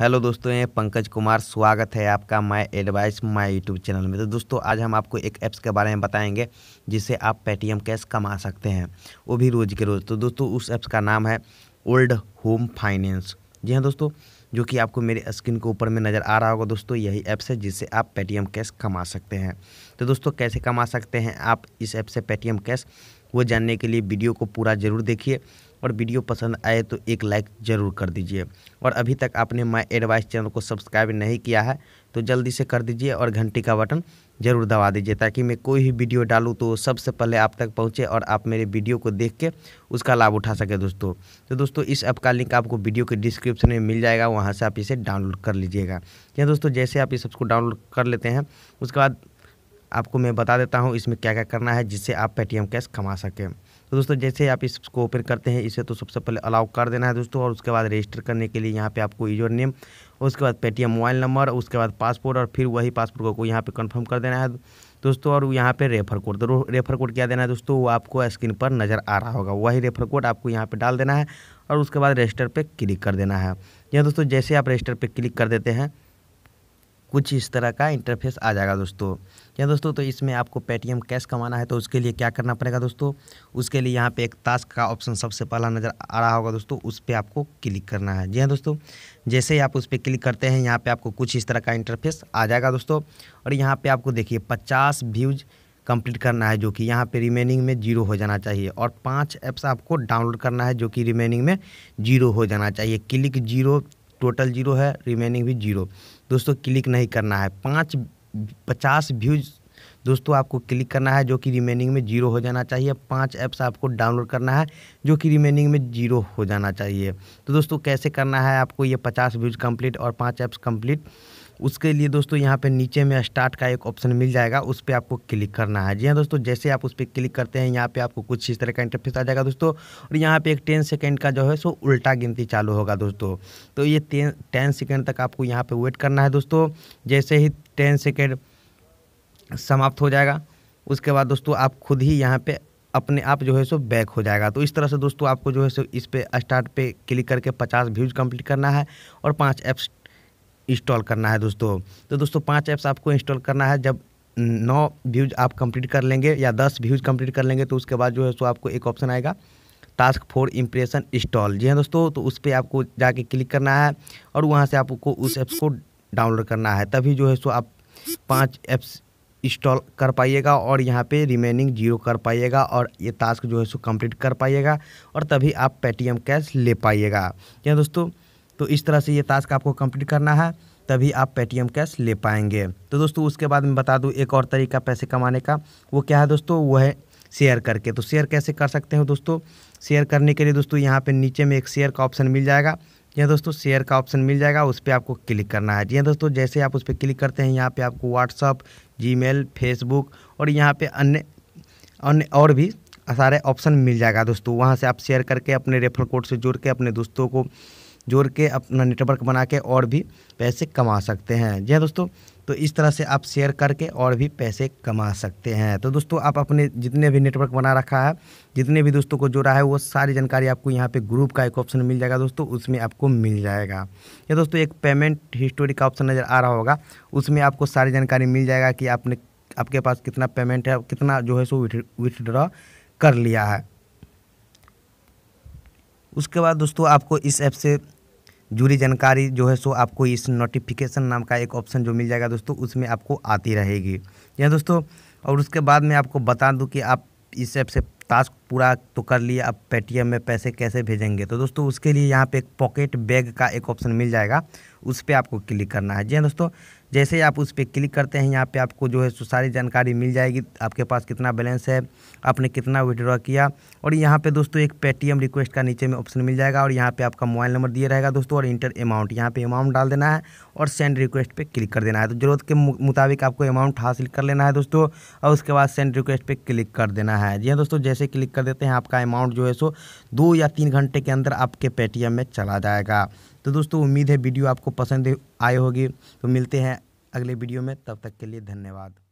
hello दोस्तों ये पंकज कुमार स्वागत है आपका my advice my YouTube channel में तो दोस्तों आज हम आपको एक ऐप्स के बारे में बताएंगे जिससे आप पेटीएम कैश कमा सकते हैं वो भी रोज़ के रोज़ तो दोस्तों उस ऐप्स का नाम है ओल्ड होम फाइनेंस जी हाँ दोस्तों जो कि आपको मेरे स्क्रीन के ऊपर में नज़र आ रहा होगा दोस्तों यही ऐप्स है जिससे आप पेटीएम कैश कमा सकते हैं तो दोस्तों कैसे कमा सकते हैं आप इस ऐप से पेटीएम कैश वो जानने के लिए वीडियो को पूरा ज़रूर देखिए और वीडियो पसंद आए तो एक लाइक ज़रूर कर दीजिए और अभी तक आपने माई एडवाइस चैनल को सब्सक्राइब नहीं किया है तो जल्दी से कर दीजिए और घंटी का बटन ज़रूर दबा दीजिए ताकि मैं कोई भी वीडियो डालूँ तो सबसे पहले आप तक पहुँचे और आप मेरे वीडियो को देख के उसका लाभ उठा सके दोस्तों तो दोस्तों इस ऐप का लिंक आपको वीडियो के डिस्क्रिप्शन में मिल जाएगा वहाँ से आप इसे डाउनलोड कर लीजिएगा या दोस्तों जैसे आप इस सबको डाउनलोड कर लेते हैं उसके बाद आपको मैं बता देता हूँ इसमें क्या क्या करना है जिससे आप पेटीएम कैश कमा सकें तो दोस्तों जैसे आप इसको ओपन करते हैं इसे तो सबसे पहले अलाउ कर देना है दोस्तों और उसके बाद रजिस्टर करने के लिए यहाँ पे आपको यूजर नेम उसके बाद पेटीएम मोबाइल नंबर उसके बाद पासपोर्ट और फिर वही पासपोर्ट को यहाँ पर कन्फर्म कर देना है दोस्तों और यहाँ पे रेफर कोड तो रेफर कोड क्या देना है दोस्तों वो आपको स्क्रीन पर नज़र आ रहा होगा वही रेफर कोड आपको यहाँ पे डाल देना है और उसके बाद रजिस्टर पे क्लिक कर देना है या दोस्तों जैसे आप रजिस्टर पे क्लिक कर देते हैं कुछ इस तरह का इंटरफेस आ जाएगा दोस्तों या दोस्तों तो इसमें आपको पेटीएम कैश कमाना है तो उसके लिए क्या करना पड़ेगा दोस्तों उसके लिए यहाँ पे एक टास्क का ऑप्शन सबसे पहला नज़र आ रहा होगा दोस्तों उस पर आपको क्लिक करना है जी हाँ दोस्तों जैसे ही आप उस पर क्लिक करते हैं यहाँ पर आपको कुछ इस तरह का इंटरफेस आ जाएगा दोस्तों और यहाँ पर आपको देखिए पचास व्यूज़ कंप्लीट करना है जो कि यहाँ पे रिमेनिंग में जीरो हो जाना चाहिए और पांच ऐप्स आपको डाउनलोड करना है जो कि रिमेनिंग में जीरो हो जाना चाहिए क्लिक जीरो टोटल जीरो है रिमेनिंग भी जीरो दोस्तों क्लिक नहीं करना है पाँच पचास व्यूज दोस्तों आपको क्लिक करना है जो कि रिमेनिंग में जीरो हो जाना चाहिए पांच ऐप्स आपको डाउनलोड करना है जो कि रिमेनिंग में जीरो हो जाना चाहिए तो दोस्तों कैसे करना है आपको ये पचास व्यूज कंप्लीट और पांच ऐप्स कंप्लीट उसके लिए दोस्तों यहाँ पे नीचे में स्टार्ट का एक ऑप्शन मिल जाएगा उस पर आपको क्लिक करना है जी हाँ दोस्तों जैसे आप उस पर क्लिक करते हैं यहाँ पे आपको कुछ इस तरह का इंटरफेस आ जाएगा दोस्तों और यहाँ पे एक टेन सेकेंड का जो है सो उल्टा गिनती चालू होगा दोस्तों तो ये टेन टेन सेकेंड तक आपको यहाँ पर वेट करना है दोस्तों जैसे ही टेन सेकेंड समाप्त हो जाएगा उसके बाद दोस्तों आप खुद ही यहाँ पर अपने आप जो है सो बैक हो जाएगा तो इस तरह से दोस्तों आपको जो है सो इस पे स्टार्ट पे क्लिक करके 50 व्यूज कंप्लीट करना है और पांच एप्स इंस्टॉल करना है दोस्तों तो दोस्तों पाँच ऐप्स आपको इंस्टॉल करना है जब नौ व्यूज आप कंप्लीट कर लेंगे या दस व्यूज कंप्लीट कर लेंगे तो उसके बाद जो है सो आपको एक ऑप्शन आएगा टास्क फॉर इम्प्रेशन इंस्टॉल जी हाँ दोस्तों तो उस पर आपको जाके क्लिक करना है और वहाँ से आपको उस ऐप्स को डाउनलोड करना है तभी जो है सो आप पाँच ऐप्स इंस्टॉल कर पाइएगा और यहाँ पे रिमेनिंग जीरो कर पाइएगा और ये टास्क जो है सो कंप्लीट कर पाइएगा और तभी आप पेटीएम कैश ले पाइएगा जी हाँ दोस्तों तो इस तरह से ये टास्क आपको कंप्लीट करना है तभी आप पेटीएम कैश ले पाएंगे तो दोस्तों उसके बाद मैं बता दूँ एक और तरीका पैसे कमाने का वो क्या है दोस्तों वो है शेयर करके तो शेयर कैसे कर सकते हो दोस्तों शेयर करने के लिए दोस्तों यहाँ पर नीचे में एक शेयर का ऑप्शन मिल जाएगा यह दोस्तों शेयर का ऑप्शन मिल जाएगा उस पर आपको क्लिक करना है जी हाँ दोस्तों जैसे आप उस पर क्लिक करते हैं यहाँ पे आपको व्हाट्सअप जीमेल फेसबुक और यहाँ पे अन्य अन्य और भी सारे ऑप्शन मिल जाएगा दोस्तों वहाँ से आप शेयर करके अपने रेफर कोड से जुड़ के अपने दोस्तों को जोड़ के अपना नेटवर्क बना के और भी पैसे कमा सकते हैं जी हाँ दोस्तों तो इस तरह से आप शेयर करके और भी पैसे कमा सकते हैं तो दोस्तों आप अपने जितने भी नेटवर्क बना रखा है जितने भी दोस्तों को जोड़ा है वो सारी जानकारी आपको यहाँ पे ग्रुप का एक ऑप्शन मिल जाएगा दोस्तों उसमें आपको मिल जाएगा या दोस्तों एक पेमेंट हिस्टोरी का ऑप्शन नज़र आ रहा होगा उसमें आपको सारी जानकारी मिल जाएगा कि आपने आपके पास कितना पेमेंट है कितना जो है सो विथड्रॉ कर लिया है उसके बाद दोस्तों आपको इस ऐप से जुड़ी जानकारी जो है सो आपको इस नोटिफिकेशन नाम का एक ऑप्शन जो मिल जाएगा दोस्तों उसमें आपको आती रहेगी या दोस्तों और उसके बाद मैं आपको बता दूं कि आप इस ऐप से टास्क पूरा तो कर लिया अब पेटीएम में पैसे कैसे भेजेंगे तो दोस्तों उसके लिए यहाँ पे एक पॉकेट बैग का एक ऑप्शन मिल जाएगा उस पर आपको क्लिक करना है जी हाँ दोस्तों जैसे आप उस पर क्लिक करते हैं यहाँ पे आपको जो है सारी जानकारी मिल जाएगी आपके पास कितना बैलेंस है आपने कितना विड्रॉ किया और यहाँ पे दोस्तों एक पेटीएम रिक्वेस्ट का नीचे में ऑप्शन मिल जाएगा और यहाँ पे आपका मोबाइल नंबर दिया रहेगा दोस्तों और इंटर अमाउंट यहाँ पे अमाउंट डाल देना है और सेंड रिक्वेस्ट पर क्लिक कर देना है तो ज़रूरत के मुताबिक आपको अमाउंट हासिल कर लेना है दोस्तों और उसके बाद सेंड रिक्वेस्ट पर क्लिक कर देना है जी हाँ दोस्तों जैसे क्लिक कर देते हैं आपका अमाउंट जो है सो दो या तीन घंटे के अंदर आपके पेटीएम में चला जाएगा तो दोस्तों उम्मीद है वीडियो आपको पसंद आए होगी तो मिलते हैं अगले वीडियो में तब तक के लिए धन्यवाद